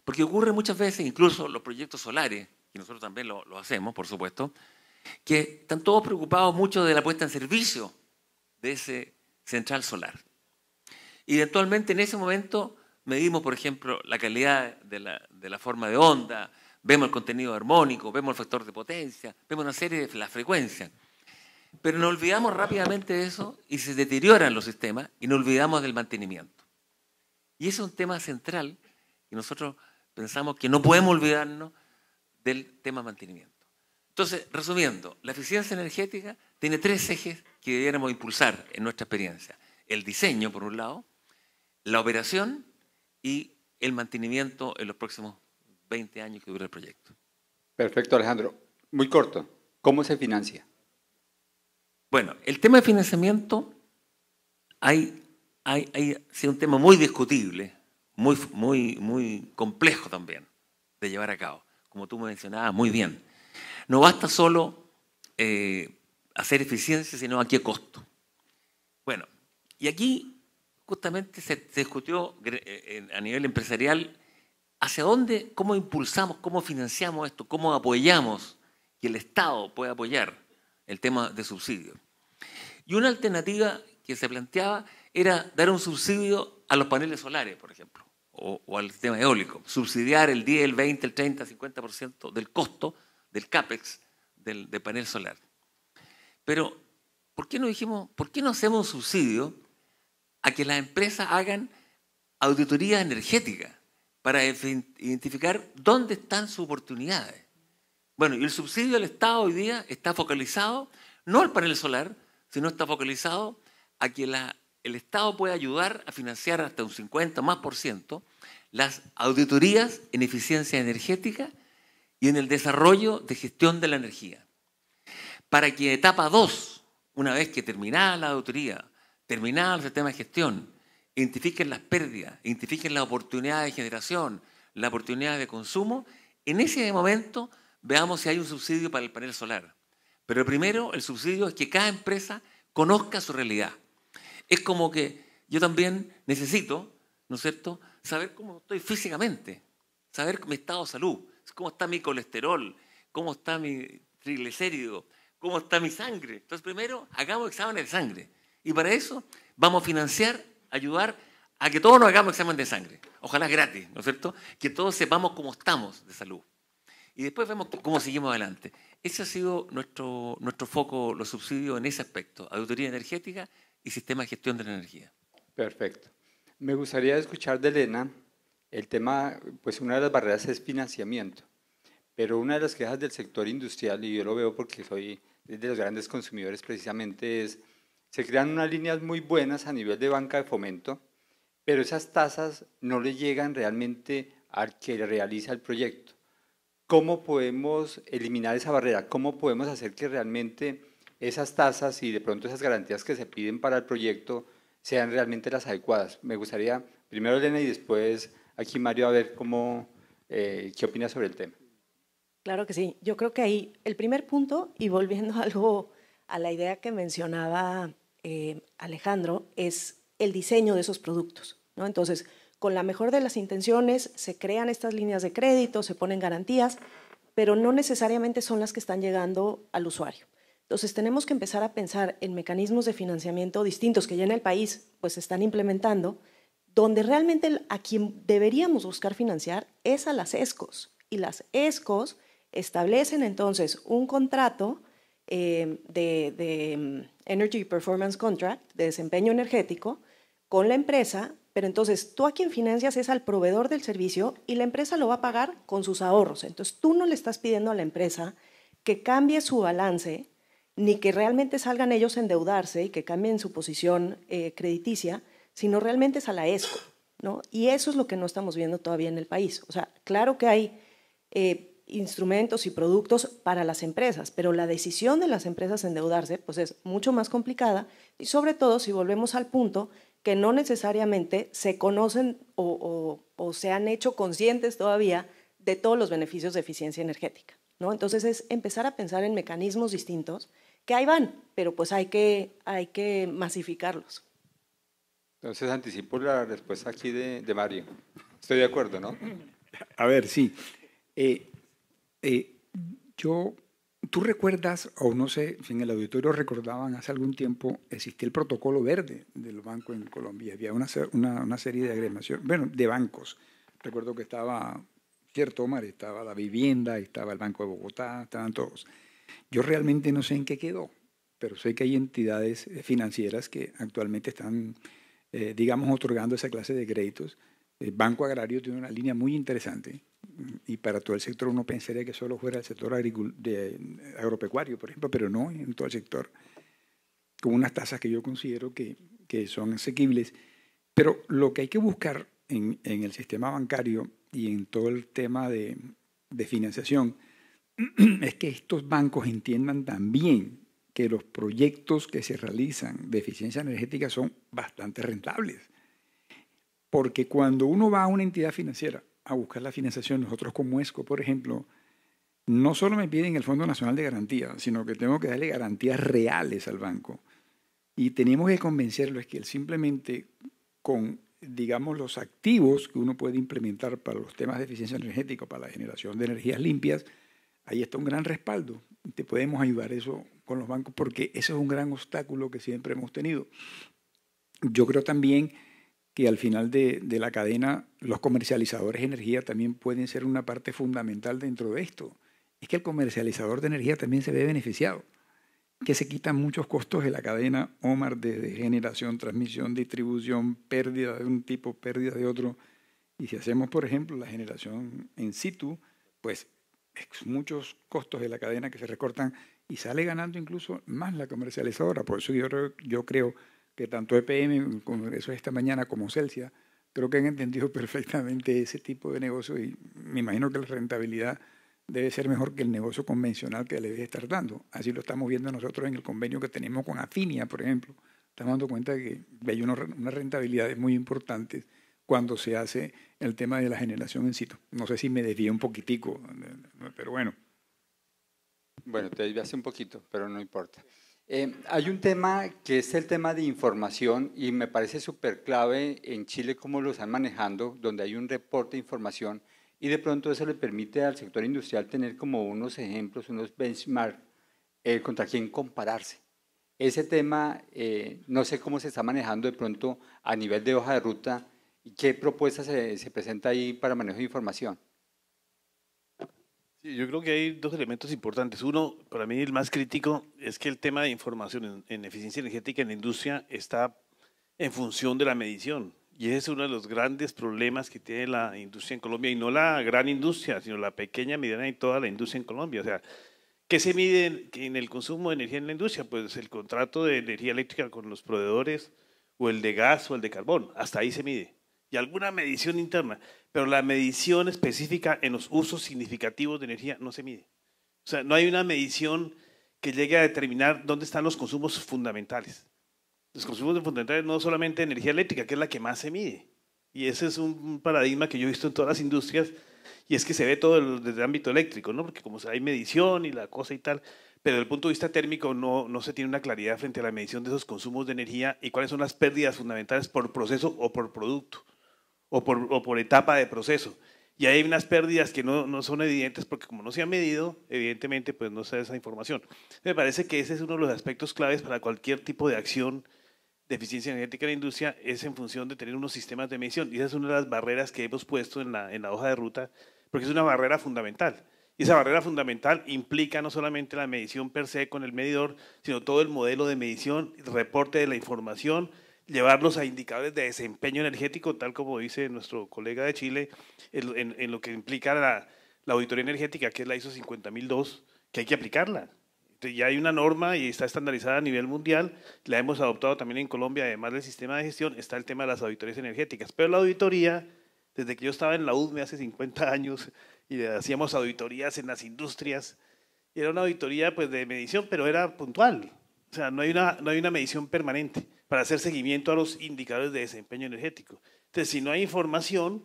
Porque ocurre muchas veces, incluso los proyectos solares, y nosotros también lo, hacemos, por supuesto, que están todos preocupados mucho de la puesta en servicio de ese central solar. Y eventualmente en ese momento medimos, por ejemplo, la calidad de la, de la forma de onda, vemos el contenido armónico, vemos el factor de potencia, vemos una serie de las frecuencias. Pero nos olvidamos rápidamente de eso y se deterioran los sistemas y nos olvidamos del mantenimiento. Y ese es un tema central y nosotros pensamos que no podemos olvidarnos del tema mantenimiento. Entonces, resumiendo, la eficiencia energética tiene tres ejes que debiéramos impulsar en nuestra experiencia. El diseño, por un lado, la operación y el mantenimiento en los próximos 20 años que dura el proyecto. Perfecto, Alejandro. Muy corto, ¿cómo se financia? Bueno, el tema de financiamiento hay, sido un tema muy discutible, muy, muy, muy complejo también de llevar a cabo, como tú mencionabas muy bien. No basta solo eh, hacer eficiencia, sino a qué costo. Bueno, y aquí justamente se, discutió eh, a nivel empresarial hacia dónde, cómo impulsamos, cómo financiamos esto, cómo apoyamos y el Estado puede apoyar el tema de subsidio. Y una alternativa que se planteaba era dar un subsidio a los paneles solares, por ejemplo, o, al sistema eólico, subsidiar el 10, el 20, el 30, 50% del costo del CAPEX del, panel solar. Pero, ¿por qué no dijimos, por qué no hacemos un subsidio a que las empresas hagan auditoría energética para identificar dónde están sus oportunidades? Bueno, y el subsidio del Estado hoy día está focalizado no al panel solar, sino está focalizado a que el Estado pueda ayudar a financiar hasta un 50 más por ciento las auditorías en eficiencia energética y en el desarrollo de gestión de la energía. Para que etapa 2, una vez que terminada la auditoría, terminada el sistema de gestión, identifiquen las pérdidas, identifiquen las oportunidades de generación, las oportunidades de consumo, en ese momento veamos si hay un subsidio para el panel solar. Pero primero, el subsidio es que cada empresa conozca su realidad. Es como que yo también necesito, ¿no es cierto?, saber cómo estoy físicamente, saber mi estado de salud, cómo está mi colesterol, cómo está mi triglicérido, cómo está mi sangre. Entonces, primero, hagamos exámenes de sangre. Y para eso vamos a financiar, ayudar a que todos nos hagamos exámenes de sangre. Ojalá gratis, ¿no es cierto? Que todos sepamos cómo estamos de salud. Y después vemos cómo seguimos adelante. Ese ha sido nuestro, nuestro foco, los subsidios en ese aspecto, auditoría energética y sistema de gestión de la energía. Perfecto. Me gustaría escuchar de Elena el tema, pues una de las barreras es financiamiento, pero una de las quejas del sector industrial, y yo lo veo porque soy de los grandes consumidores precisamente, es se crean unas líneas muy buenas a nivel de banca de fomento, pero esas tasas no le llegan realmente al que realiza el proyecto. ¿Cómo podemos eliminar esa barrera? ¿Cómo podemos hacer que realmente esas tasas y de pronto esas garantías que se piden para el proyecto sean realmente las adecuadas? Me gustaría, primero Elena y después aquí Mario, a ver cómo, eh, qué opinas sobre el tema. Claro que sí. Yo creo que ahí el primer punto, y volviendo algo a la idea que mencionaba eh, Alejandro, es el diseño de esos productos. ¿no? Entonces, con la mejor de las intenciones se crean estas líneas de crédito, se ponen garantías, pero no necesariamente son las que están llegando al usuario. Entonces tenemos que empezar a pensar en mecanismos de financiamiento distintos que ya en el país pues se están implementando, donde realmente a quien deberíamos buscar financiar es a las ESCOs. Y las ESCOs establecen entonces un contrato eh, de mm, Energy Performance Contract, de desempeño energético, con la empresa pero entonces tú a quien financias es al proveedor del servicio y la empresa lo va a pagar con sus ahorros. Entonces tú no le estás pidiendo a la empresa que cambie su balance ni que realmente salgan ellos a endeudarse y que cambien su posición eh, crediticia, sino realmente es a la ESCO. Y eso es lo que no estamos viendo todavía en el país. O sea, claro que hay eh, instrumentos y productos para las empresas, pero la decisión de las empresas endeudarse pues es mucho más complicada y sobre todo si volvemos al punto que no necesariamente se conocen o, se han hecho conscientes todavía de todos los beneficios de eficiencia energética. ¿no? Entonces es empezar a pensar en mecanismos distintos que ahí van, pero pues hay que, hay que masificarlos. Entonces anticipo la respuesta aquí de, Mario. Estoy de acuerdo, ¿no? A ver, sí. Eh, eh, yo tú recuerdas, o no sé si en el auditorio recordaban hace algún tiempo, existía el protocolo verde de los bancos en Colombia. Había una, una, serie de agremaciones, bueno, de bancos. Recuerdo que estaba Cierto Omar, estaba la vivienda, estaba el Banco de Bogotá, estaban todos. Yo realmente no sé en qué quedó, pero sé que hay entidades eh, financieras que actualmente están, eh, digamos, otorgando esa clase de créditos el Banco Agrario tiene una línea muy interesante mm, y para todo el sector uno pensaría que solo fuera el sector eh, agropecuario, por ejemplo, pero no, en todo el sector, con unas tasas que yo considero que, son asequibles. Pero lo que hay que buscar en, el sistema bancario y en todo el tema de financiación es que estos bancos entiendan también que los proyectos que se realizan de eficiencia energética son bastante rentables porque cuando uno va a una entidad financiera a buscar la financiación, nosotros como ESCO, por ejemplo, no solo me piden el Fondo Nacional de Garantía, sino que tengo que darle garantías reales al banco. Y tenemos que convencerlos que él simplemente con, digamos, los activos que uno puede implementar para los temas de eficiencia energética, para la generación de energías limpias, ahí está un gran respaldo. Te podemos ayudar eso con los bancos porque ese es un gran obstáculo que siempre hemos tenido. Yo creo también que al final de, la cadena los comercializadores de energía también pueden ser una parte fundamental dentro de esto. Es que el comercializador de energía también se ve beneficiado, que se quitan muchos costos de la cadena Omar desde generación, transmisión, distribución, pérdida de un tipo, pérdida de otro. Y si hacemos, por ejemplo, la generación en situ, pues muchos costos de la cadena que se recortan y sale ganando incluso más la comercializadora. Por eso yo, yo creo que tanto EPM, como eso esta mañana, como Celsia, creo que han entendido perfectamente ese tipo de negocio y me imagino que la rentabilidad debe ser mejor que el negocio convencional que le debe estar dando. Así lo estamos viendo nosotros en el convenio que tenemos con Afinia, por ejemplo. Estamos dando cuenta de que hay unas rentabilidades muy importantes cuando se hace el tema de la generación en sitio. No sé si me desvié un poquitico, eh, eh, pero bueno. Bueno, te desvías un poquito, pero no importa. Eh, hay un tema que es el tema de información y me parece súper clave en Chile cómo lo están manejando, donde hay un reporte de información y de pronto eso le permite al sector industrial tener como unos ejemplos, unos benchmarks eh, contra quién compararse. Ese tema, eh, no sé cómo se está manejando de pronto a nivel de hoja de ruta y qué propuestas se presenta ahí para manejo de información yo creo que hay dos elementos importantes. Uno, para mí el más crítico, es que el tema de información en, eficiencia energética en la industria está en función de la medición. Y ese es uno de los grandes problemas que tiene la industria en Colombia, y no la gran industria, sino la pequeña, mediana y toda la industria en Colombia. O sea, ¿qué se mide en el consumo de energía en la industria? Pues el contrato de energía eléctrica con los proveedores, o el de gas, o el de carbón. Hasta ahí se mide. Y alguna medición interna pero la medición específica en los usos significativos de energía no se mide. O sea, no hay una medición que llegue a determinar dónde están los consumos fundamentales. Los consumos fundamentales no solamente energía eléctrica, que es la que más se mide. Y ese es un paradigma que yo he visto en todas las industrias, y es que se ve todo desde el ámbito eléctrico, ¿no? Porque como hay medición y la cosa y tal, pero desde el punto de vista térmico no, no se tiene una claridad frente a la medición de esos consumos de energía y cuáles son las pérdidas fundamentales por proceso o por producto o por, etapa de proceso. Y hay unas pérdidas que no, son evidentes porque como no se ha medido, evidentemente pues no se da esa información. Me parece que ese es uno de los aspectos claves para cualquier tipo de acción de eficiencia energética en la industria, es en función de tener unos sistemas de medición. Y esa es una de las barreras que hemos puesto en la, en la hoja de ruta, porque es una barrera fundamental. Y esa barrera fundamental implica no solamente la medición per se con el medidor, sino todo el modelo de medición, reporte de la información, llevarlos a indicadores de desempeño energético, tal como dice nuestro colega de Chile, en, lo que implica la, auditoría energética, que es la ISO 50002, que hay que aplicarla. ya hay una norma y está estandarizada a nivel mundial, la hemos adoptado también en Colombia, además del sistema de gestión, está el tema de las auditorías energéticas. Pero la auditoría, desde que yo estaba en la UDME hace 50 años y hacíamos auditorías en las industrias, era una auditoría pues, de medición, pero era puntual o sea, no hay una, no hay una medición permanente para hacer seguimiento a los indicadores de desempeño energético. Entonces, si no hay información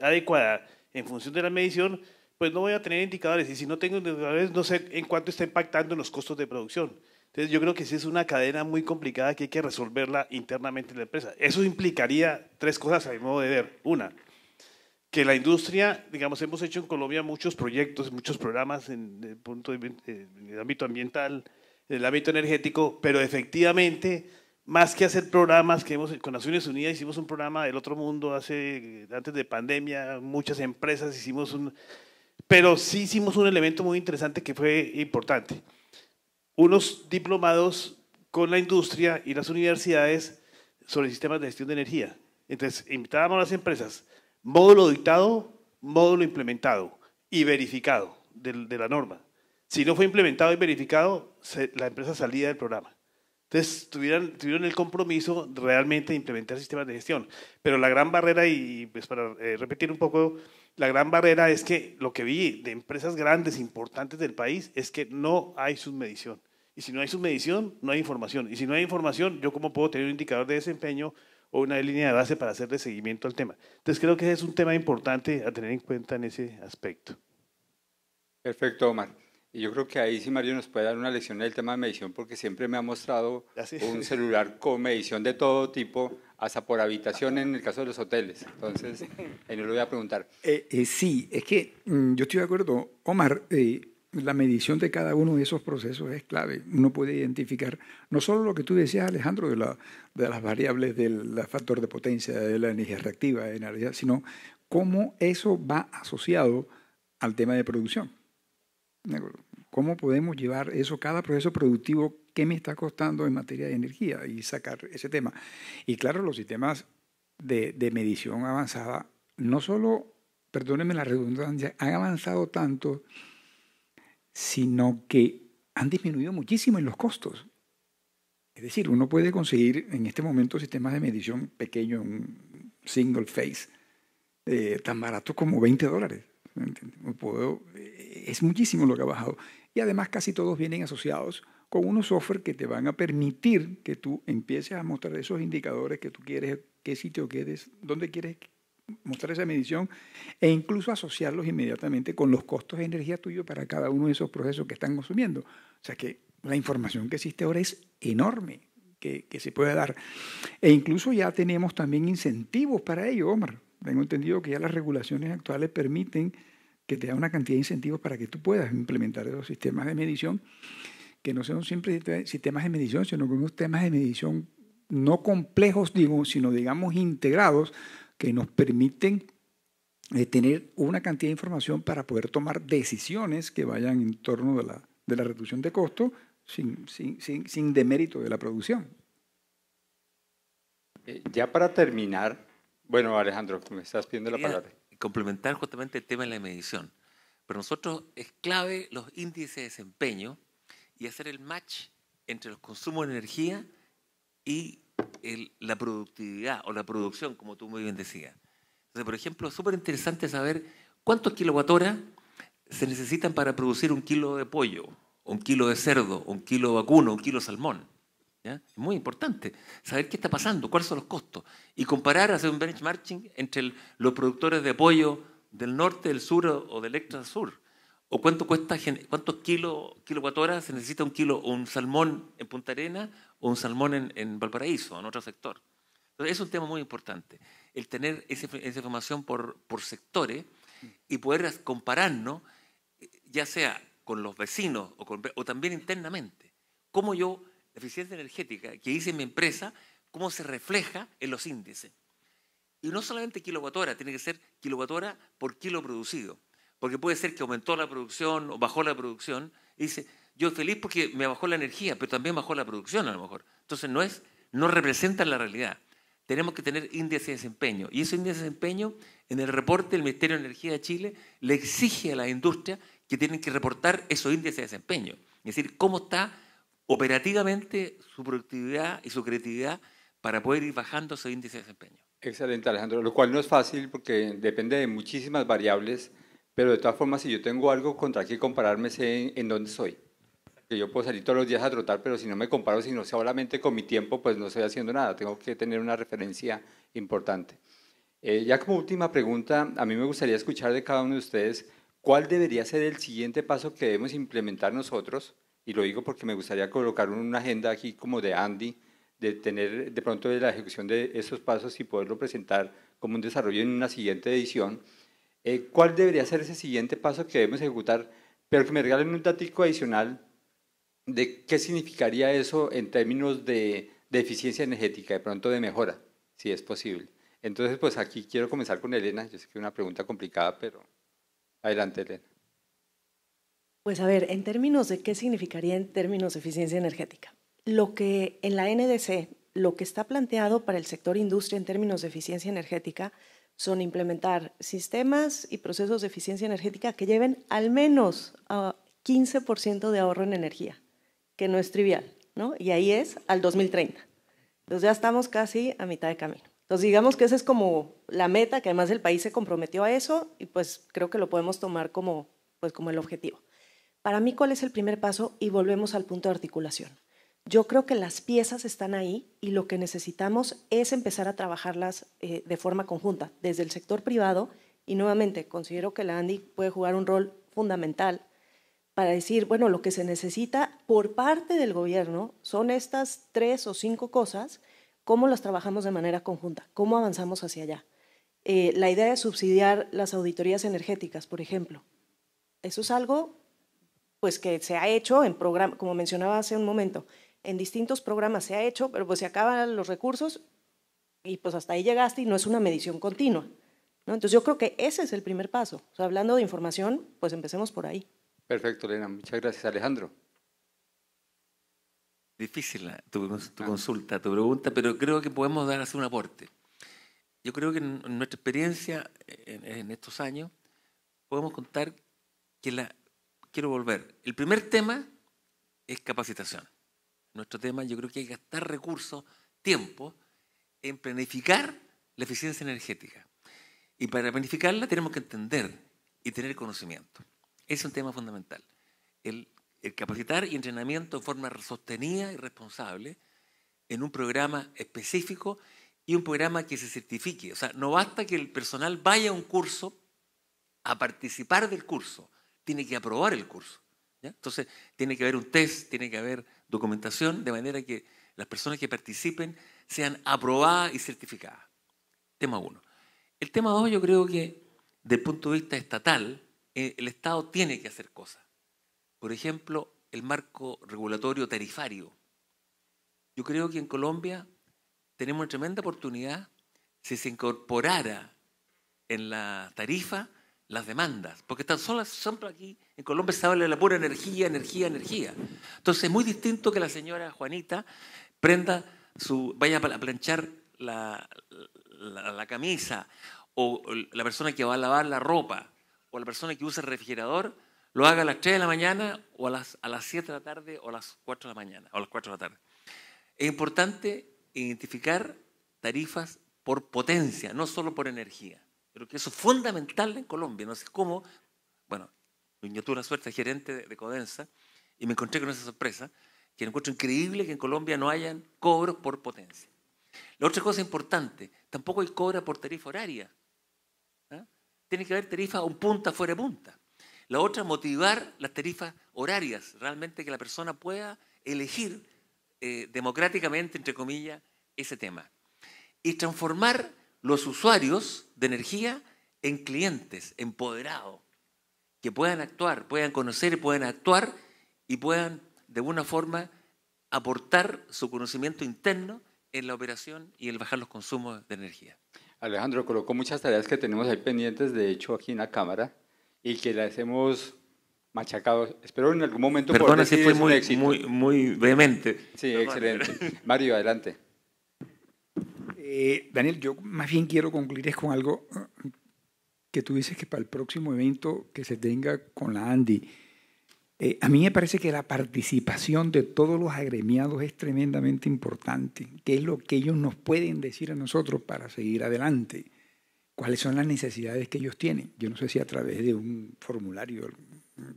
adecuada en función de la medición, pues no voy a tener indicadores. Y si no tengo indicadores, no sé en cuánto está impactando en los costos de producción. Entonces, yo creo que sí es una cadena muy complicada que hay que resolverla internamente en la empresa. Eso implicaría tres cosas a mi modo de ver. Una, que la industria, digamos, hemos hecho en Colombia muchos proyectos, muchos programas en punto de, eh, en el ámbito ambiental, en el ámbito energético, pero efectivamente, más que hacer programas que hemos, con Naciones Unidas hicimos un programa del otro mundo hace, antes de pandemia, muchas empresas hicimos un, pero sí hicimos un elemento muy interesante que fue importante. Unos diplomados con la industria y las universidades sobre sistemas de gestión de energía. Entonces, invitábamos a las empresas, módulo dictado, módulo implementado y verificado de la norma. Si no fue implementado y verificado, la empresa salía del programa. Entonces tuvieron el compromiso realmente de implementar sistemas de gestión. Pero la gran barrera, y pues para eh, repetir un poco, la gran barrera es que lo que vi de empresas grandes, importantes del país, es que no hay submedición. Y si no hay submedición, no hay información. Y si no hay información, yo cómo puedo tener un indicador de desempeño o una línea de base para hacerle seguimiento al tema. Entonces creo que ese es un tema importante a tener en cuenta en ese aspecto. Perfecto, Omar yo creo que ahí sí Mario nos puede dar una lección en el tema de medición porque siempre me ha mostrado un celular con medición de todo tipo, hasta por habitación en el caso de los hoteles. Entonces, ahí no lo voy a preguntar. Eh, eh, sí, es que mm, yo estoy de acuerdo, Omar. Eh, la medición de cada uno de esos procesos es clave. Uno puede identificar no solo lo que tú decías, Alejandro, de, de las variables del factor de potencia, de la energía reactiva, sino cómo eso va asociado al tema de producción. ¿Cómo podemos llevar eso, cada proceso productivo, qué me está costando en materia de energía y sacar ese tema? Y claro, los sistemas de, medición avanzada, no solo, perdónenme la redundancia, han avanzado tanto, sino que han disminuido muchísimo en los costos. Es decir, uno puede conseguir en este momento sistemas de medición pequeño, un single phase, eh, tan barato como 20 dólares. Puedo, eh, es muchísimo lo que ha bajado y además casi todos vienen asociados con unos software que te van a permitir que tú empieces a mostrar esos indicadores que tú quieres, qué sitio quieres, dónde quieres mostrar esa medición e incluso asociarlos inmediatamente con los costos de energía tuyo para cada uno de esos procesos que están consumiendo. O sea que la información que existe ahora es enorme que, que se puede dar. E incluso ya tenemos también incentivos para ello, Omar. Tengo entendido que ya las regulaciones actuales permiten que te da una cantidad de incentivos para que tú puedas implementar esos sistemas de medición, que no sean siempre sistemas de medición, sino que unos sistemas de medición no complejos, digo, sino digamos integrados, que nos permiten eh, tener una cantidad de información para poder tomar decisiones que vayan en torno de la, de la reducción de costo sin, sin, sin, demérito de la producción. Eh, ya para terminar, bueno, Alejandro, me estás pidiendo la palabra complementar justamente el tema de la medición. pero nosotros es clave los índices de desempeño y hacer el match entre los consumos de energía y la productividad o la producción, como tú muy bien decías. Entonces, por ejemplo, es súper interesante saber cuántos horas se necesitan para producir un kilo de pollo, un kilo de cerdo, un kilo de vacuno, un kilo de salmón. Es muy importante saber qué está pasando, cuáles son los costos y comparar, hacer un benchmarking entre los productores de pollo del norte, del sur o del extra sur. ¿O cuánto cuesta, cuántos kilos, kilowatt se necesita un kilo o un salmón en Punta Arena o un salmón en, en Valparaíso o en otro sector? Entonces, es un tema muy importante, el tener esa información por, por sectores y poder compararnos, eh, ya sea con los vecinos o, o también internamente. ¿Cómo yo eficiencia energética que hice mi empresa, cómo se refleja en los índices. Y no solamente kilowatt tiene que ser kilowatt hora por kilo producido. Porque puede ser que aumentó la producción o bajó la producción. dice, yo feliz porque me bajó la energía, pero también bajó la producción a lo mejor. Entonces no es, no representan la realidad. Tenemos que tener índices de desempeño. Y ese índice de desempeño, en el reporte del Ministerio de Energía de Chile, le exige a la industria que tienen que reportar esos índices de desempeño. Es decir, cómo está operativamente su productividad y su creatividad para poder ir bajando ese índice de desempeño. Excelente, Alejandro, lo cual no es fácil porque depende de muchísimas variables, pero de todas formas, si yo tengo algo contra que compararme, sé en, dónde soy. Que yo puedo salir todos los días a trotar, pero si no me comparo, si no sé solamente con mi tiempo, pues no estoy haciendo nada. Tengo que tener una referencia importante. Eh, ya como última pregunta, a mí me gustaría escuchar de cada uno de ustedes cuál debería ser el siguiente paso que debemos implementar nosotros y lo digo porque me gustaría colocar una agenda aquí como de Andy, de tener de pronto la ejecución de esos pasos y poderlo presentar como un desarrollo en una siguiente edición. Eh, ¿Cuál debería ser ese siguiente paso que debemos ejecutar? Pero que me regalen un dato adicional de qué significaría eso en términos de eficiencia energética, de pronto de mejora, si es posible. Entonces, pues aquí quiero comenzar con Elena. Yo sé que es una pregunta complicada, pero adelante, Elena. Pues a ver, en términos de qué significaría en términos de eficiencia energética. Lo que en la NDC, lo que está planteado para el sector industria en términos de eficiencia energética son implementar sistemas y procesos de eficiencia energética que lleven al menos a 15% de ahorro en energía, que no es trivial, ¿no? Y ahí es al 2030. Entonces ya estamos casi a mitad de camino. Entonces digamos que esa es como la meta, que además el país se comprometió a eso y pues creo que lo podemos tomar como, pues como el objetivo. Para mí, ¿cuál es el primer paso? Y volvemos al punto de articulación. Yo creo que las piezas están ahí y lo que necesitamos es empezar a trabajarlas eh, de forma conjunta, desde el sector privado. Y nuevamente, considero que la ANDI puede jugar un rol fundamental para decir, bueno, lo que se necesita por parte del gobierno son estas tres o cinco cosas, cómo las trabajamos de manera conjunta, cómo avanzamos hacia allá. Eh, la idea de subsidiar las auditorías energéticas, por ejemplo, eso es algo pues que se ha hecho en programa, como mencionaba hace un momento, en distintos programas se ha hecho, pero pues se acaban los recursos y pues hasta ahí llegaste y no es una medición continua. ¿no? Entonces yo creo que ese es el primer paso. hablando de información, pues empecemos por ahí. Perfecto, Elena. Muchas gracias, Alejandro. Difícil tu, ah. consulta, tu pregunta, pero creo que podemos dar así un aporte. Yo creo que en nuestra experiencia en estos años podemos contar que la, quiero volver. El primer tema es capacitación. Nuestro tema, yo creo que hay que gastar recursos, tiempo, en planificar la eficiencia energética. Y para planificarla tenemos que entender y tener conocimiento. es un tema fundamental. El, el capacitar y entrenamiento de forma sostenida y responsable en un programa específico y un programa que se certifique. O sea, no basta que el personal vaya a un curso a participar del curso, tiene que aprobar el curso. Entonces, tiene que haber un test, tiene que haber documentación, de manera que las personas que participen sean aprobadas y certificadas. Tema uno. El tema dos, yo creo que desde el punto de vista estatal, eh, el Estado tiene que hacer cosas. Por ejemplo, el marco regulatorio tarifario. Yo creo que en Colombia tenemos una tremenda oportunidad si se incorporara en la tarifa las demandas, porque tan solo, siempre aquí en Colombia se habla de la pura energía, energía, energía. Entonces es muy distinto que la señora Juanita prenda su, vaya a planchar la, camisa, o la persona que va a lavar la ropa, o la persona que usa el refrigerador, lo haga a las 3 de la mañana, o a las, a las 7 de la tarde, o a las 4 de la mañana, o a las 4 de la tarde. Es importante identificar tarifas por potencia, no solo por energía. Creo que eso es fundamental en Colombia. No sé cómo, bueno, yo tuve una suerte de gerente de, Codensa y me encontré con esa sorpresa, que encuentro increíble que en Colombia no hayan cobros por potencia. La otra cosa importante, tampoco hay cobra por tarifa horaria. ¿ah? Tiene que haber tarifa un punta fuera de punta. La otra, motivar las tarifas horarias, realmente que la persona pueda elegir eh, democráticamente, entre comillas, ese tema. Y transformar los usuarios de energía en clientes, empoderados, que puedan actuar, puedan conocer, puedan actuar y puedan de alguna forma aportar su conocimiento interno en la operación y el bajar los consumos de energía. Alejandro colocó muchas tareas que tenemos ahí pendientes, de hecho, aquí en la Cámara, y que las hemos machacado. Espero en algún momento Perdona poder fue muy, muy, muy, vehemente. Sí, excelente. Mario, adelante. Eh, Daniel, yo más bien quiero concluir con algo eh, que tú dices que para el próximo evento que se tenga con la Andy. Eh, a mí me parece que la participación de todos los agremiados es tremendamente importante, ¿Qué es lo que ellos nos pueden decir a nosotros para seguir adelante, cuáles son las necesidades que ellos tienen. Yo no sé si a través de un formulario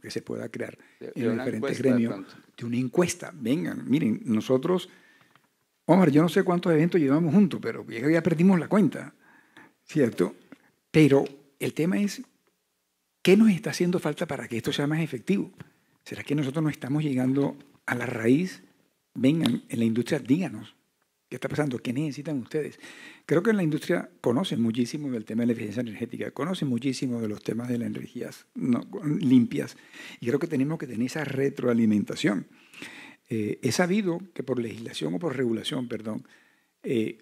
que se pueda crear en los diferentes gremios, de una encuesta. Vengan, miren, nosotros Omar, yo no sé cuántos eventos llevamos juntos, pero ya perdimos la cuenta, ¿cierto? Pero el tema es, ¿qué nos está haciendo falta para que esto sea más efectivo? ¿Será que nosotros no estamos llegando a la raíz? Vengan, en la industria, díganos, ¿Qué está pasando? ¿Qué necesitan ustedes? Creo que en la industria conocen muchísimo del tema de la eficiencia energética, conocen muchísimo de los temas de las energías limpias y creo que tenemos que tener esa retroalimentación. Eh, sabido que por legislación o por regulación, perdón, eh,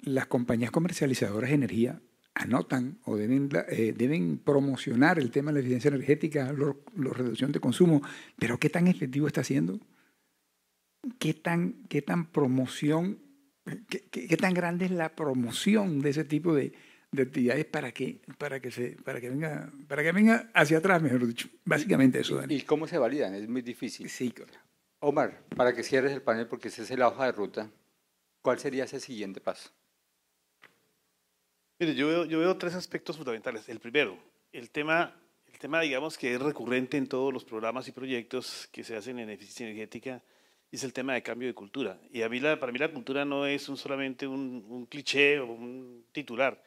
las compañías comercializadoras de energía anotan o deben, eh, promocionar el tema de la eficiencia energética, la reducción de consumo, pero ¿qué tan efectivo está haciendo? ¿Qué tan, qué tan promoción, qué, tan grande es la promoción de ese tipo de, actividades para que, para que se, para que venga, para que venga hacia atrás, mejor dicho. Básicamente eso, Dani. ¿Y cómo se validan? Es muy difícil. Sí, claro. Omar, para que cierres el panel, porque esa es la hoja de ruta, ¿cuál sería ese siguiente paso? Mire, yo veo, tres aspectos fundamentales. El primero, el tema, el tema, digamos, que es recurrente en todos los programas y proyectos que se hacen en eficiencia energética, es el tema de cambio de cultura. Y a para mí la cultura no es solamente un cliché o un titular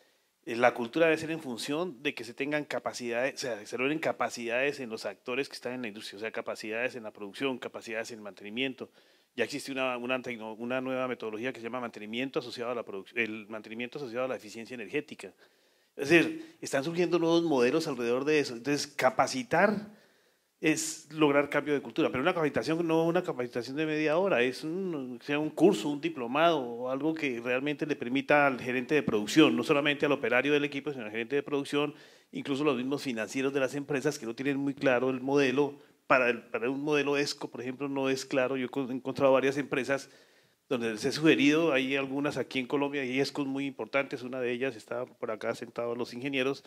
eh, la cultura debe ser en función de que se tengan capacidades, o sea, se logren capacidades en los actores que están en la industria, o sea, capacidades en la producción, capacidades en el mantenimiento. Ya existe una, nueva metodología que se llama mantenimiento asociado a la el mantenimiento asociado a la eficiencia energética. Es decir, están surgiendo nuevos modelos alrededor de eso. Entonces, capacitar es lograr cambio de cultura. Pero una capacitación no una capacitación de media hora, es un, sea un curso, un diplomado, o algo que realmente le permita al gerente de producción, no solamente al operario del equipo, sino al gerente de producción, incluso los mismos financieros de las empresas que no tienen muy claro el modelo. Para, un modelo ESCO, por ejemplo, no es claro. Yo he encontrado varias empresas donde les he sugerido, hay algunas aquí en Colombia, y es muy es una de ellas está por acá sentado los ingenieros,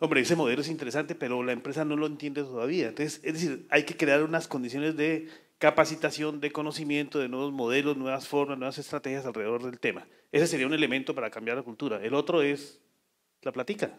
hombre, ese modelo es interesante, pero la empresa no lo entiende todavía. Entonces, es decir, hay que crear unas condiciones de capacitación, de conocimiento, de nuevos modelos, nuevas formas, nuevas estrategias alrededor del tema. Ese sería un elemento para cambiar la cultura. El otro es la plática.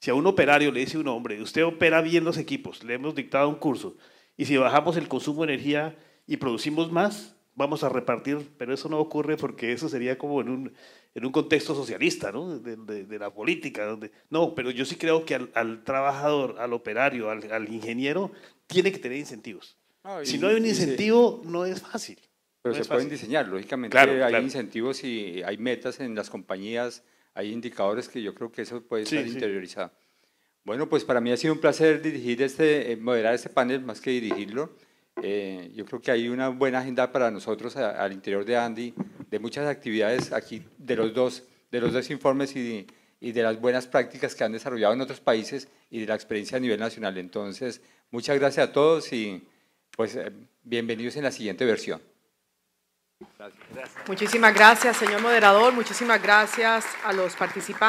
Si a un operario le dice un hombre, usted opera bien los equipos, le hemos dictado un curso, y si bajamos el consumo de energía y producimos más, vamos a repartir, pero eso no ocurre porque eso sería como en un, en un contexto socialista, ¿no? De, la política, donde... No, pero yo sí creo que al, trabajador, al operario, al, ingeniero, tiene que tener incentivos. Ah, si no hay un incentivo, no es fácil. Pero se pueden diseñar, lógicamente claro, hay incentivos y hay metas en las compañías, hay indicadores que yo creo que eso puede estar interiorizado. Bueno, pues para mí ha sido un placer dirigir este, eh, moderar este panel más que dirigirlo. Eh, yo creo que hay una buena agenda para nosotros al interior de Andy, de muchas actividades aquí, de los dos, de los dos informes y de, las buenas prácticas que han desarrollado en otros países y de la experiencia a nivel nacional. Entonces, muchas gracias a todos y pues eh, bienvenidos en la siguiente versión. Muchísimas gracias, señor moderador. Muchísimas gracias a los participantes.